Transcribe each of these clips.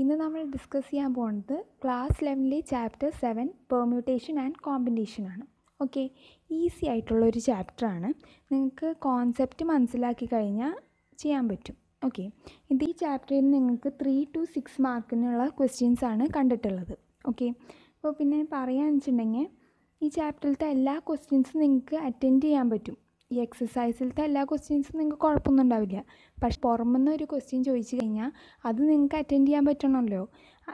ഇന്ന് നമ്മൾ ഡിസ്കസ് ചെയ്യാൻ പോകുന്നത് ക്ലാസ് ലെവനിലെ chapter seven permutation and combination ആണ് ഓക്കെ ഈസി ആയിട്ടുള്ള ഒരു ചാപ്റ്ററാണ് നിങ്ങൾക്ക് കോൺസെപ്റ്റ് മനസ്സിലാക്കി കഴിഞ്ഞാൽ ചെയ്യാൻ പറ്റും ഓക്കെ ഇത് ഈ ചാപ്റ്ററിൽ നിങ്ങൾക്ക് ത്രീ ടു സിക്സ് മാർക്കിനുള്ള ക്വസ്റ്റ്യൻസ് ആണ് കണ്ടിട്ടുള്ളത് ഓക്കെ അപ്പോൾ പിന്നെ പറയുകയെന്ന് വെച്ചിട്ടുണ്ടെങ്കിൽ ഈ ചാപ്റ്ററിലത്തെ എല്ലാ ക്വസ്റ്റ്യൻസും നിങ്ങൾക്ക് അറ്റൻഡ് ചെയ്യാൻ പറ്റും ഈ എക്സസൈസിലത്തെ എല്ലാ ക്വസ്റ്റ്യൻസും നിങ്ങൾക്ക് കുഴപ്പമൊന്നും ഉണ്ടാവില്ല പക്ഷെ പുറമെന്ന് ഒരു ക്വസ്റ്റ്യൻ ചോദിച്ചു കഴിഞ്ഞാൽ അത് നിങ്ങൾക്ക് അറ്റൻഡ് ചെയ്യാൻ പറ്റണമല്ലോ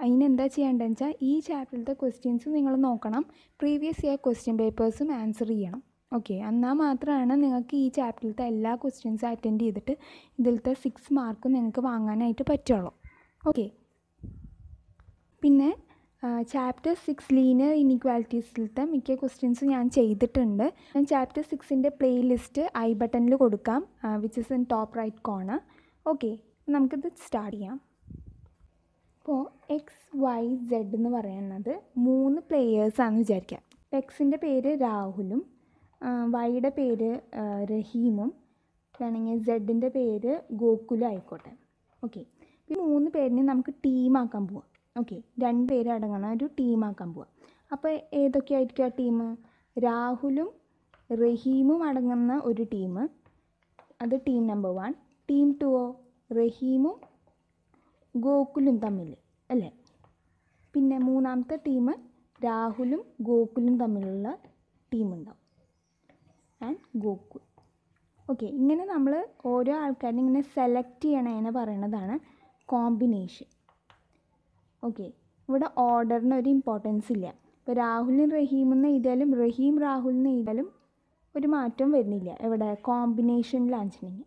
അതിനെന്താ ചെയ്യേണ്ടതെന്ന് വെച്ചാൽ ഈ ചാപ്റ്ററിലത്തെ ക്വസ്റ്റ്യൻസ് നിങ്ങൾ നോക്കണം പ്രീവിയസ് ഇയർ ക്വസ്റ്റ്യൻ പേപ്പേഴ്സും ആൻസർ ചെയ്യണം ഓക്കെ എന്നാൽ മാത്രമാണ് നിങ്ങൾക്ക് ഈ ചാപ്റ്ററിലത്തെ എല്ലാ ക്വസ്റ്റ്യൻസും അറ്റൻഡ് ചെയ്തിട്ട് ഇതിലത്തെ സിക്സ് മാർക്ക് നിങ്ങൾക്ക് വാങ്ങാനായിട്ട് പറ്റുള്ളൂ ഓക്കെ പിന്നെ ചാപ്റ്റർ സിക്സ് ലീനിയർ ഇനിക്വാലിറ്റീസിലത്തെ മിക്ക ക്വസ്റ്റ്യൻസും ഞാൻ ചെയ്തിട്ടുണ്ട് ഞാൻ ചാപ്റ്റർ സിക്സിൻ്റെ പ്ലേ ലിസ്റ്റ് ഐ ബട്ടണിൽ കൊടുക്കാം which is in top right corner okay നമുക്കിത് സ്റ്റാർട്ട് ചെയ്യാം ഇപ്പോൾ എക്സ് വൈ സെഡ് എന്ന് പറയുന്നത് മൂന്ന് പ്ലെയേഴ്സാണെന്ന് വിചാരിക്കാം എക്സിൻ്റെ പേര് രാഹുലും വൈയുടെ പേര് റഹീമും വേണമെങ്കിൽ സെഡിൻ്റെ പേര് ഗോകുലും ആയിക്കോട്ടെ ഓക്കെ ഈ മൂന്ന് പേരിനെ നമുക്ക് ടീമാക്കാൻ പോവാം ഓക്കെ രണ്ട് പേരെ അടങ്ങുന്ന ഒരു ടീമാക്കാൻ പോവാം അപ്പോൾ ഏതൊക്കെ ആയിരിക്കും ആ ടീം രാഹുലും റഹീമും അടങ്ങുന്ന ഒരു ടീം അത് team number one team two റഹീമും ഗോകുലും തമ്മിൽ അല്ലേ പിന്നെ മൂന്നാമത്തെ ടീം രാഹുലും ഗോകുലും തമ്മിലുള്ള ടീമുണ്ടാവും ആൻഡ് ഗോകുൽ ഓക്കെ ഇങ്ങനെ നമ്മൾ ഓരോ ആൾക്കാരും ഇങ്ങനെ സെലക്ട് ചെയ്യണേനെ പറയണതാണ് കോമ്പിനേഷൻ ഓക്കെ ഇവിടെ ഓർഡറിന് ഒരു ഇമ്പോർട്ടൻസ് ഇല്ല ഇപ്പോൾ രാഹുലിന് റഹീം എന്ന് എഴുതിയാലും റഹീം രാഹുൽ എന്ന് എഴുതിയാലും ഒരു മാറ്റം വരുന്നില്ല എവിടെ കോമ്പിനേഷനിലാണ് വെച്ചിട്ടുണ്ടെങ്കിൽ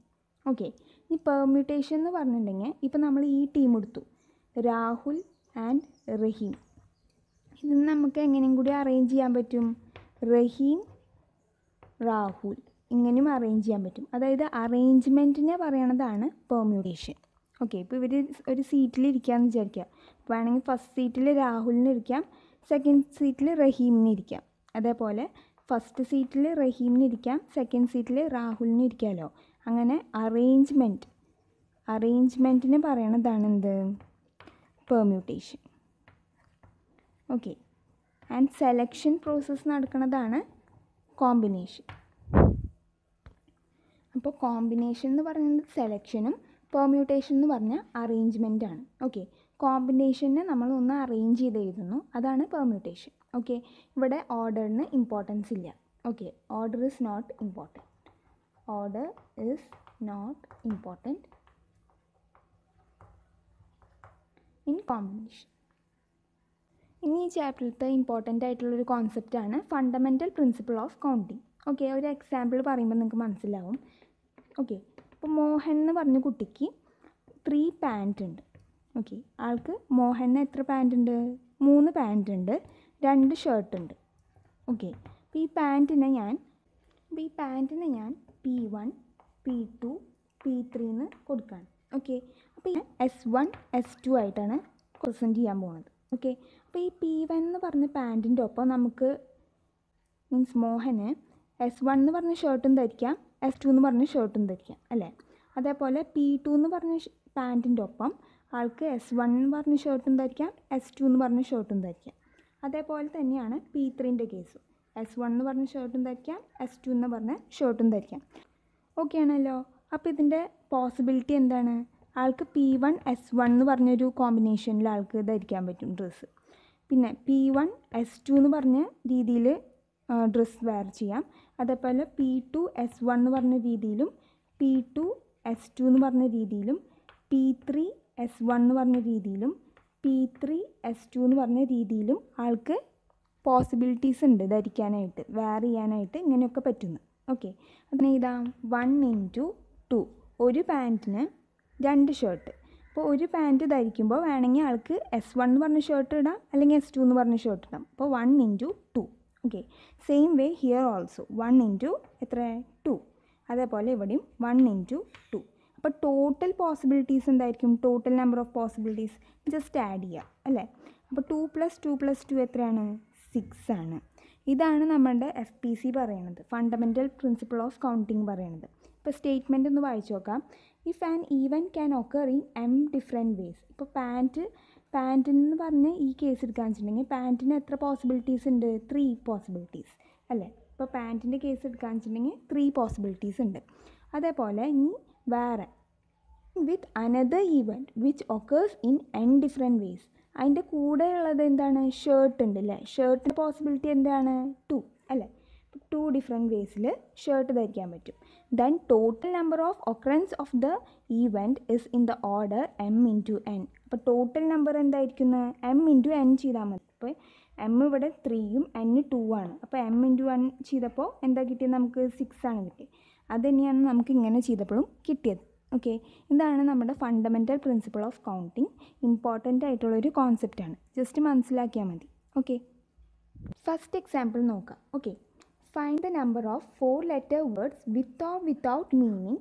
ഓക്കെ ഇനി പെർമ്യൂട്ടേഷൻ എന്ന് പറഞ്ഞിട്ടുണ്ടെങ്കിൽ ഇപ്പോൾ നമ്മൾ ഈ ടീം എടുത്തു രാഹുൽ ആൻഡ് റഹീം ഇത് നമുക്ക് എങ്ങനെയും കൂടി അറേഞ്ച് ചെയ്യാൻ പറ്റും റഹീം രാഹുൽ ഇങ്ങനെയും അറേഞ്ച് ചെയ്യാൻ പറ്റും അതായത് അറേഞ്ച്മെൻറ്റിനെ പറയണതാണ് പെർമ്യൂട്ടേഷൻ ഓക്കെ ഇപ്പോൾ ഇവർ ഒരു സീറ്റിൽ ഇരിക്കുകയെന്ന് വിചാരിക്കുക വേണമെങ്കിൽ ഫസ്റ്റ് സീറ്റിൽ രാഹുലിന് ഇരിക്കാം സെക്കൻഡ് സീറ്റിൽ റഹീമിന് ഇരിക്കാം അതേപോലെ ഫസ്റ്റ് സീറ്റിൽ റഹീമിന് ഇരിക്കാം സെക്കൻഡ് സീറ്റിൽ രാഹുലിന് ഇരിക്കാമല്ലോ അങ്ങനെ അറേഞ്ച്മെൻറ്റ് അറേഞ്ച്മെൻറ്റിന് പറയണതാണ് എന്ത് permutation okay and selection process നടക്കുന്നതാണ് കോമ്പിനേഷൻ അപ്പോൾ കോമ്പിനേഷൻ എന്ന് പറയുന്നത് സെലക്ഷനും പെർമ്യൂട്ടേഷൻ എന്ന് പറഞ്ഞാൽ അറേഞ്ച്മെൻ്റ് ആണ് ഓക്കെ കോമ്പിനേഷനെ നമ്മൾ ഒന്ന് അറേഞ്ച് ചെയ്ത് എഴുതുന്നു അതാണ് പെർമ്യൂട്ടേഷൻ ഓക്കെ ഇവിടെ ഓർഡറിന് ഇമ്പോർട്ടൻസ് ഇല്ല okay order is not important order is not important in combination ഇനി ഈ ചാപ്റ്ററിലത്തെ ഇമ്പോർട്ടൻ്റ് ആയിട്ടുള്ളൊരു ആണ് fundamental principle of counting okay ഒരു എക്സാമ്പിൾ പറയുമ്പോൾ നിങ്ങൾക്ക് മനസ്സിലാവും ഓക്കെ അപ്പോൾ മോഹൻ എന്ന് പറഞ്ഞ കുട്ടിക്ക് ത്രീ പാൻറ്റ് ഉണ്ട് ഓക്കെ ആൾക്ക് മോഹന് എത്ര പാൻറ്റ് ഉണ്ട് മൂന്ന് പാൻറ്റ് ഉണ്ട് രണ്ട് ഷർട്ട് ഉണ്ട് ഓക്കെ അപ്പോൾ ഈ പാൻറ്റിനെ ഞാൻ അപ്പോൾ ഈ പാൻറ്റിനെ ഞാൻ P one P two P ത്രീന്ന് കൊടുക്കാൻ ഓക്കെ അപ്പോൾ ഈ എസ് വൺ എസ് ടു ആയിട്ടാണ് പ്രസൻറ്റ് ചെയ്യാൻ പോകുന്നത് ഓക്കെ അപ്പോൾ ഈ പി വൺ എന്ന് പറഞ്ഞ പാൻറ്റിൻ്റെ ഒപ്പം നമുക്ക് മീൻസ് മോഹന് എസ് വൺ എന്ന് പറഞ്ഞ ഷർട്ടും ധരിക്കാം എഫ് ടു എന്ന് പറഞ്ഞ ഷർട്ടും ധരിക്കാം അല്ലേ അതേപോലെ പി ടു എന്ന് പറഞ്ഞ പാൻറ്റിൻ്റെ ഒപ്പം ആൾക്ക് എസ് വൺ എന്ന് പറഞ്ഞ ഷർട്ടും ധരിക്കാം എസ് ടു എന്ന് പറഞ്ഞ ഷർട്ടും ധരിക്കാം അതേപോലെ തന്നെയാണ് പി ത്രീൻ്റെ കേസും എസ് വൺ എന്ന് പറഞ്ഞ ഷർട്ടും ധരിക്കാം എസ് ടു എന്ന് പറഞ്ഞ ഷർട്ടും ധരിക്കാം ഓക്കെ ആണല്ലോ അപ്പോൾ ഇതിൻ്റെ പോസിബിലിറ്റി എന്താണ് ആൾക്ക് പി വൺ എസ് വൺ എന്ന് പറഞ്ഞൊരു കോമ്പിനേഷനിൽ ആൾക്ക് ധരിക്കാൻ പറ്റും ഡ്രസ്സ് പിന്നെ പി വൺ എസ് ടു എന്ന് പറഞ്ഞ രീതിയിൽ ഡ്രസ്സ് വെയർ ചെയ്യാം അതേപോലെ പി ടു എസ് വൺ എന്ന് പറഞ്ഞ രീതിയിലും പി ടു എസ് ടു എന്ന് പറഞ്ഞ രീതിയിലും പി ത്രീ എസ് വൺ എന്ന് പറഞ്ഞ രീതിയിലും പി ത്രീ എസ് ടു എന്ന് പറഞ്ഞ രീതിയിലും ആൾക്ക് പോസിബിലിറ്റീസ് ഉണ്ട് ധരിക്കാനായിട്ട് വെയർ ചെയ്യാനായിട്ട് ഇങ്ങനെയൊക്കെ പറ്റുന്നു ഓക്കെ അപ്പം ഇതാ വൺ ഇൻറ്റു ടു ഒരു പാൻറ്റിന് രണ്ട് ഷർട്ട് അപ്പോൾ ഒരു പാൻറ്റ് ധരിക്കുമ്പോൾ വേണമെങ്കിൽ ആൾക്ക് എസ് വൺ എന്ന് പറഞ്ഞ ഷർട്ട് ഇടാം അല്ലെങ്കിൽ എസ് ടു എന്ന് പറഞ്ഞ ഷർട്ട് ഇടാം അപ്പോൾ one into two okay same way here also one into എത്ര ടു അതേപോലെ ഇവിടെയും വൺ ഇൻറ്റു ടു അപ്പോൾ ടോട്ടൽ പോസിബിലിറ്റീസ് എന്തായിരിക്കും total number of possibilities just add ചെയ്യുക അല്ലേ അപ്പോൾ two plus two plus two എത്രയാണ് സിക്സ് ആണ് ഇതാണ് നമ്മുടെ എഫ് പി സി പറയുന്നത് ഫണ്ടമെൻ്റൽ പ്രിൻസിപ്പിൾ ഓഫ് കൗണ്ടിങ് പറയുന്നത് ഇപ്പോൾ സ്റ്റേറ്റ്മെൻറ്റ് ഒന്ന് വായിച്ചു നോക്കാം if an event can occur in M different ways ഇപ്പോൾ പാൻറ്റ് പാൻറ്റിനെന്ന് പറഞ്ഞ് ഈ കേസ് വെച്ചിട്ടുണ്ടെങ്കിൽ പാൻറ്റിന് എത്ര പോസിബിലിറ്റീസ് ഉണ്ട് ത്രീ പോസിബിലിറ്റീസ് അല്ലേ ഇപ്പോൾ പാൻറ്റിൻ്റെ കേസ് വെച്ചിട്ടുണ്ടെങ്കിൽ ത്രീ പോസിബിലിറ്റീസ് ഉണ്ട് അതേപോലെ ഇനി വേറെ with another event which occurs in N different ways അതിൻ്റെ കൂടെ ഉള്ളത് എന്താണ് ഷർട്ട് ഉണ്ട് അല്ലേ ഷർട്ടിൻ്റെ പോസിബിലിറ്റി എന്താണ് ടു അല്ലേ ടു ഡിഫറെൻറ്റ് വേസിൽ ഷർട്ട് ധരിക്കാൻ പറ്റും then total number of occurrences of the event is in the order M into two N അപ്പോൾ ടോട്ടൽ നമ്പർ എന്തായിരിക്കും എം ഇൻറ്റു എൻ ചെയ്താൽ മതി അപ്പോൾ എം ഇവിടെ ത്രീയും എൻ ടൂ ആണ് അപ്പോൾ എം ഇൻറ്റു വൺ ചെയ്തപ്പോൾ എന്താ കിട്ടിയത് നമുക്ക് സിക്സ് ആണ് കിട്ടിയത് അത് തന്നെയാണ് നമുക്ക് ഇങ്ങനെ ചെയ്തപ്പോഴും കിട്ടിയത് ഓക്കെ ഇതാണ് നമ്മുടെ fundamental principle of counting important ആയിട്ടുള്ളൊരു കോൺസെപ്റ്റാണ് ജസ്റ്റ് മനസ്സിലാക്കിയാൽ മതി ഓക്കെ ഫസ്റ്റ് എക്സാമ്പിൾ നോക്കാം okay find the number of four letter words with or without meaning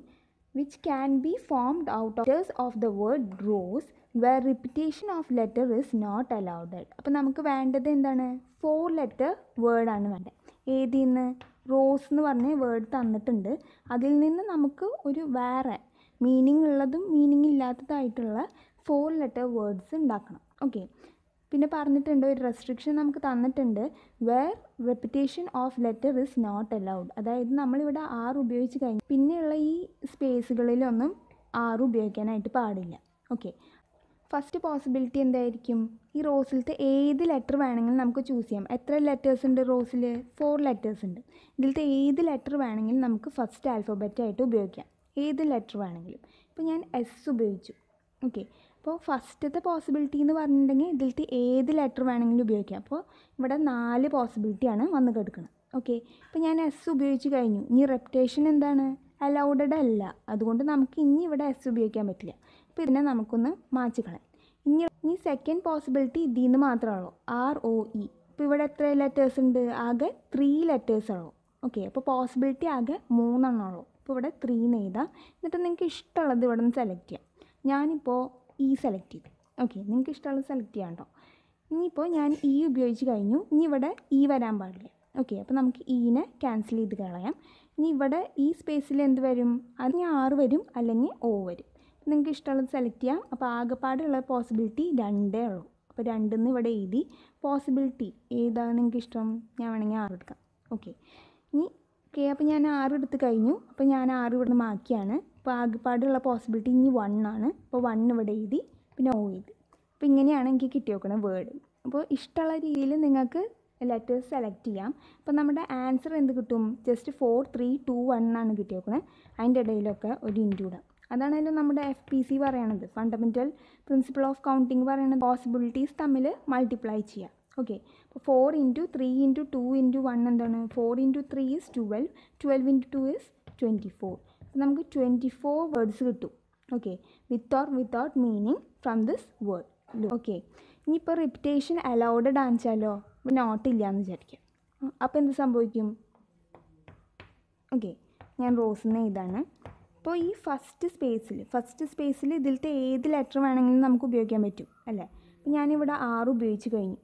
which can be formed out of letters of the word rose where repetition of letter is not allowed. അപ്പോൾ നമുക്ക് വേണ്ടത് എന്താണ് four letter വേർഡാണ് വേണ്ടത് ഏതിൽ നിന്ന് rose എന്ന് പറഞ്ഞ വേർഡ് തന്നിട്ടുണ്ട് അതിൽ നിന്ന് നമുക്ക് ഒരു വേറെ മീനിങ് ഉള്ളതും മീനിങ് ഇല്ലാത്തതായിട്ടുള്ള ഫോർ ലെറ്റർ വേർഡ്സ് ഉണ്ടാക്കണം ഓക്കെ പിന്നെ പറഞ്ഞിട്ടുണ്ട് ഒരു റെസ്ട്രിക്ഷൻ നമുക്ക് തന്നിട്ടുണ്ട് where repetition of letter is not allowed അതായത് നമ്മളിവിടെ ആർ ഉപയോഗിച്ച് കഴിഞ്ഞു പിന്നെയുള്ള ഈ സ്പേസുകളിലൊന്നും ആർ ഉപയോഗിക്കാനായിട്ട് പാടില്ല ഓക്കെ ഫസ്റ്റ് പോസിബിലിറ്റി എന്തായിരിക്കും ഈ റോസിലത്തെ ഏത് ലെറ്റർ വേണമെങ്കിലും നമുക്ക് ചൂസ് ചെയ്യാം എത്ര ലെറ്റേഴ്സ് ഉണ്ട് റോസിൽ ഫോർ ലെറ്റേഴ്സ് ഉണ്ട് ഇതിലത്തെ ഏത് ലെറ്റർ വേണമെങ്കിലും നമുക്ക് ഫസ്റ്റ് ആൽഫബറ്റായിട്ട് ഉപയോഗിക്കാം ഏത് ലെറ്റർ വേണമെങ്കിലും ഇപ്പോൾ ഞാൻ എസ് ഉപയോഗിച്ചു ഓക്കെ അപ്പോൾ ഫസ്റ്റത്തെ പോസിബിലിറ്റി എന്ന് പറഞ്ഞിട്ടുണ്ടെങ്കിൽ ഇതിലത്തെ ഏത് ലെറ്റർ വേണമെങ്കിലും ഉപയോഗിക്കാം അപ്പോൾ ഇവിടെ നാല് പോസിബിലിറ്റിയാണ് വന്ന് കിടക്കുന്നത് ഓക്കെ ഇപ്പോൾ ഞാൻ എസ് ഉപയോഗിച്ച് കഴിഞ്ഞു ഇനി റെപ്റ്റേഷൻ എന്താണ് അലൗഡഡ് അല്ല അതുകൊണ്ട് നമുക്ക് ഇനി ഇവിടെ എസ് ഉപയോഗിക്കാൻ പറ്റില്ല അപ്പോൾ ഇതിനെ നമുക്കൊന്ന് മാറ്റിക്കളയാം ഇനി ഇനി സെക്കൻഡ് പോസിബിലിറ്റി ഇതിൽ നിന്ന് മാത്രമാണോ ആർ ഒ ഇ ഇപ്പോൾ e. ഇവിടെ എത്ര ലെറ്റേഴ്സ് ഉണ്ട് ആകെ ത്രീ ലെറ്റേഴ്സ് ആണോ ഓക്കെ അപ്പോൾ പോസിബിലിറ്റി ആകെ മൂന്നെണ്ണമാണോ അപ്പോൾ ഇവിടെ ത്രീ എന്ന് എഴുതാം എന്നിട്ട് നിങ്ങൾക്ക് ഇഷ്ടമുള്ളത് ഇവിടെ നിന്ന് സെലക്ട് ചെയ്യാം ഞാനിപ്പോൾ ഈ സെലക്ട് ചെയ്തു ഓക്കെ നിങ്ങൾക്ക് ഇഷ്ടമുള്ളത് സെലക്ട് ചെയ്യാം കേട്ടോ ഇനിയിപ്പോൾ ഞാൻ ഇ ഉപയോഗിച്ച് കഴിഞ്ഞു ഇനി ഇവിടെ ഇ വരാൻ പാടില്ല ഓക്കെ അപ്പോൾ നമുക്ക് ഇനെ e ക്യാൻസൽ ചെയ്ത് കളയാം ഇനി ഇവിടെ ഈ സ്പേസിൽ എന്ത് വരും അതിന് ആറ് വരും അല്ലെങ്കിൽ ഓ വരും നിങ്ങൾക്ക് ഇഷ്ടമുള്ളത് സെലക്ട് ചെയ്യാം അപ്പോൾ ആകെപ്പാടുള്ള പോസിബിലിറ്റി രണ്ടേ ഉള്ളൂ അപ്പോൾ രണ്ടെന്ന് ഇവിടെ എഴുതി പോസിബിലിറ്റി ഏതാണ് നിങ്ങൾക്ക് ഇഷ്ടം ഞാൻ വേണമെങ്കിൽ ആറ് എടുക്കാം ഓക്കെ ഇനി ഓക്കെ അപ്പോൾ ഞാൻ ആറ് എടുത്ത് കഴിഞ്ഞു അപ്പോൾ ഞാൻ ആറ് ഇവിടെ നിന്ന് മാക്കിയാണ് അപ്പോൾ ആകെപ്പാടുള്ള പോസിബിലിറ്റി ഇനി വൺ ആണ് അപ്പോൾ വൺ ഇവിടെ എഴുതി പിന്നെ ഓ എഴുതി അപ്പോൾ ഇങ്ങനെയാണ് എനിക്ക് കിട്ടിയേക്കണ വേർഡ് അപ്പോൾ ഇഷ്ടമുള്ള രീതിയിൽ നിങ്ങൾക്ക് ലെറ്റേഴ്സ് സെലക്ട് ചെയ്യാം അപ്പോൾ നമ്മുടെ ആൻസർ എന്ത് കിട്ടും just four three two one ആണ് കിട്ടിയേക്കണേ അതിൻ്റെ ഇടയിലൊക്കെ ഒരു ഇൻറ്റൂടാം അതാണല്ലോ നമ്മുടെ എഫ് പി സി പറയണത് ഫണ്ടമെൻറ്റൽ പ്രിൻസിപ്പിൾ ഓഫ് കൗണ്ടിങ് പറയണത് പോസിബിലിറ്റീസ് തമ്മിൽ മൾട്ടിപ്ലൈ ചെയ്യാം ഓക്കെ അപ്പോൾ four into three into two into one എന്താണ് four into three is twelve twelve into two is twenty four അപ്പോൾ നമുക്ക് ട്വൻറ്റി ഫോർ വേർഡ്സ് കിട്ടും okay with or without meaning from this word okay ഇനിയിപ്പോൾ repetition allowed ആണെച്ചാലോ നോട്ടില്ല എന്ന് വിചാരിക്കാം അപ്പോൾ എന്ത് സംഭവിക്കും ഓക്കെ ഞാൻ റോസിന്ന് ഇതാണ് അപ്പോൾ ഈ ഫസ്റ്റ് സ്പേസിൽ ഫസ്റ്റ് സ്പേസിൽ ഇതിലത്തെ ഏത് ലെറ്റർ വേണമെങ്കിലും നമുക്ക് ഉപയോഗിക്കാൻ പറ്റും അല്ലേ അപ്പോൾ ഞാനിവിടെ ആറ് ഉപയോഗിച്ച് കഴിഞ്ഞു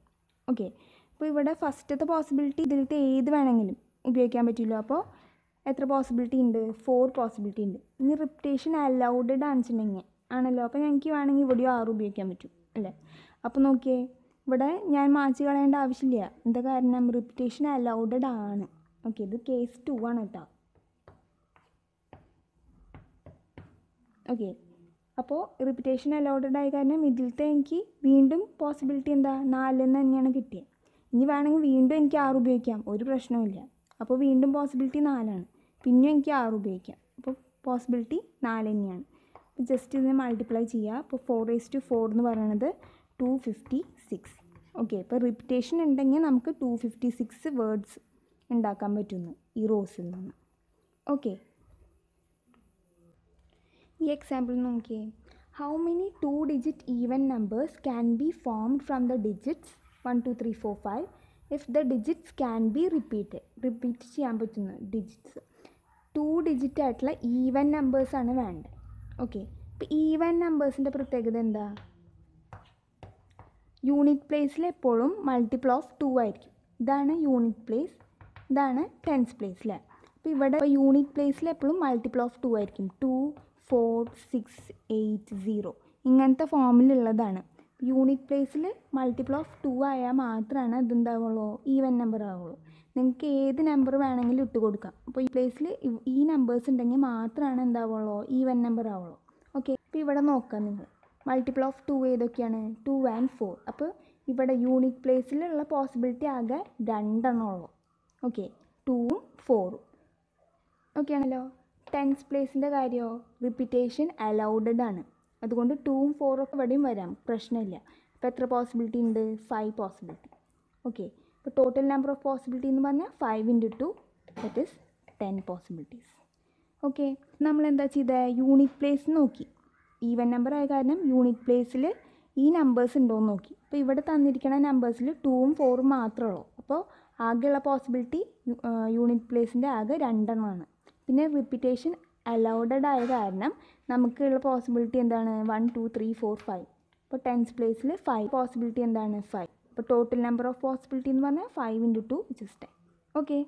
ഓക്കെ അപ്പോൾ ഇവിടെ ഫസ്റ്റത്തെ പോസിബിലിറ്റി ഇതിലത്തെ ഏത് വേണമെങ്കിലും ഉപയോഗിക്കാൻ പറ്റില്ല അപ്പോൾ എത്ര പോസിബിലിറ്റി ഉണ്ട് ഫോർ പോസിബിലിറ്റി ഉണ്ട് ഇനി റിപ്റ്റേഷൻ അലൗഡ് ആണെന്നുണ്ടെങ്കിൽ ആണല്ലോ അപ്പോൾ ഞങ്ങൾക്ക് വേണമെങ്കിൽ ഇവിടെയും ആറ് ഉപയോഗിക്കാൻ പറ്റും അല്ലേ അപ്പോൾ നോക്കിയേ ഇവിടെ ഞാൻ മാച്ച് കളയേണ്ട ആവശ്യമില്ല എന്താ കാരണം റിപ്റ്റേഷൻ അലൗഡഡ് ആണ് ഓക്കെ ഇത് കേസ് ടു ആണ് കേട്ടോ ഓക്കെ അപ്പോൾ റിപ്പിറ്റേഷൻ അലോഡഡ് ആയി കാരണം ഇതിലത്തെ എനിക്ക് വീണ്ടും പോസിബിലിറ്റി എന്താ നാലെന്ന് തന്നെയാണ് കിട്ടിയത് ഇനി വേണമെങ്കിൽ വീണ്ടും എനിക്ക് ആറ് ഉപയോഗിക്കാം ഒരു പ്രശ്നവുമില്ല അപ്പോൾ വീണ്ടും പോസിബിലിറ്റി നാലാണ് പിന്നെയും എനിക്ക് ആറ് ഉപയോഗിക്കാം അപ്പോൾ പോസിബിലിറ്റി നാല് തന്നെയാണ് ജസ്റ്റ് ഇതിനെ മൾട്ടിപ്ലൈ ചെയ്യുക അപ്പോൾ ഫോർ റേസ് ടു ഫോർ എന്ന് പറയണത് ടു ഫിഫ്റ്റി സിക്സ് ഓക്കെ ഇപ്പോൾ റിപ്പിറ്റേഷൻ ഉണ്ടെങ്കിൽ നമുക്ക് ടു ഫിഫ്റ്റി സിക്സ് വേർഡ്സ് ഉണ്ടാക്കാൻ പറ്റുന്നു ഈ റോസിൽ നിന്ന് ഓക്കെ ഈ എക്സാമ്പിൾ നോക്കിയേ how many two digit even numbers can be formed from the digits one two three four five if the digits can be repeat repeat ചെയ്യാൻ പറ്റുന്ന ഡിജിറ്റ്സ് ടു ഡിജിറ്റ് ആയിട്ടുള്ള even നമ്പേഴ്സാണ് വേണ്ടത് ഓക്കെ ഇപ്പം even നമ്പേഴ്സിൻ്റെ പ്രത്യേകത എന്താ unit പ്ലേസിൽ എപ്പോഴും മൾട്ടിപ്പിൾ ഓഫ് ടു ആയിരിക്കും ഇതാണ് യൂണിറ്റ് പ്ലേസ് ഇതാണ് ടെൻസ് പ്ലേസ് അല്ലേ അപ്പോൾ ഇവിടെ യൂണിറ്റ് പ്ലേസിൽ എപ്പോഴും മൾട്ടിപ്പിൾ ഓഫ് ടു ആയിരിക്കും two four six eight zero ഇങ്ങനത്തെ ഫോമിലുള്ളതാണ് യൂണിറ്റ് പ്ലേസിൽ മൾട്ടിപ്പിൾ ഓഫ് ടു ആയാൽ മാത്രമാണ് ഇതെന്താവുള്ളൂ ഈവൻ നമ്പർ ആവുള്ളൂ നിങ്ങൾക്ക് ഏത് നമ്പർ വേണമെങ്കിലും ഇട്ട് കൊടുക്കാം അപ്പോൾ ഈ പ്ലേസിൽ ഈ നമ്പേഴ്സ് ഉണ്ടെങ്കിൽ മാത്രമാണ് എന്താവുള്ളൂ ഈവൻ നമ്പർ ആവുള്ളൂ ഓക്കെ അപ്പോൾ ഇവിടെ നോക്കാം നിങ്ങൾ മൾട്ടിപ്പിൾ ഓഫ് ടു ഏതൊക്കെയാണ് ടു ആൻഡ് ഫോർ അപ്പോൾ ഇവിടെ യൂണിറ്റ് പ്ലേസിലുള്ള പോസിബിലിറ്റി ആകെ രണ്ടെണ്ണമുള്ളൂ ഓക്കെ ടൂവും ഫോറും ഓക്കെ ആണല്ലോ ടെൻസ് പ്ലേസിൻ്റെ കാര്യമോ റിപ്പിറ്റേഷൻ അലൗഡഡ് ആണ് അതുകൊണ്ട് ടൂവും ഫോറും ഇവിടെയും വരാം പ്രശ്നമില്ല അപ്പോൾ എത്ര പോസിബിലിറ്റി ഉണ്ട് ഫൈവ് പോസിബിലിറ്റി ഓക്കെ അപ്പോൾ ടോട്ടൽ നമ്പർ ഓഫ് പോസിബിലിറ്റി എന്ന് പറഞ്ഞാൽ five into two that is ten possibilities okay എന്താ ചെയ്ത യൂണിറ്റ് പ്ലേസ് നോക്കി ഈവൻ നമ്പർ ആയ കാരണം യൂണിറ്റ് പ്ലേസിൽ ഈ നമ്പേഴ്സ് ഉണ്ടോയെന്ന് നോക്കി അപ്പോൾ ഇവിടെ തന്നിരിക്കുന്ന നമ്പേഴ്സിൽ ടൂവും ഫോറും മാത്രമേ ഉള്ളൂ അപ്പോൾ ആകെയുള്ള പോസിബിലിറ്റി യൂണിറ്റ് പ്ലേസിൻ്റെ ആകെ രണ്ടെണ്ണമാണ് പിന്നെ റിപ്പിറ്റേഷൻ അലൗഡഡ് ആയ കാരണം നമുക്കുള്ള പോസിബിലിറ്റി എന്താണ് one two three four five അപ്പോൾ ടെൻസ് പ്ലേസിൽ ഫൈവ് പോസിബിലിറ്റി എന്താണ് ഫൈവ് അപ്പോൾ ടോട്ടൽ നമ്പർ ഓഫ് പോസിബിലിറ്റി എന്ന് പറഞ്ഞാൽ five into two which ten okay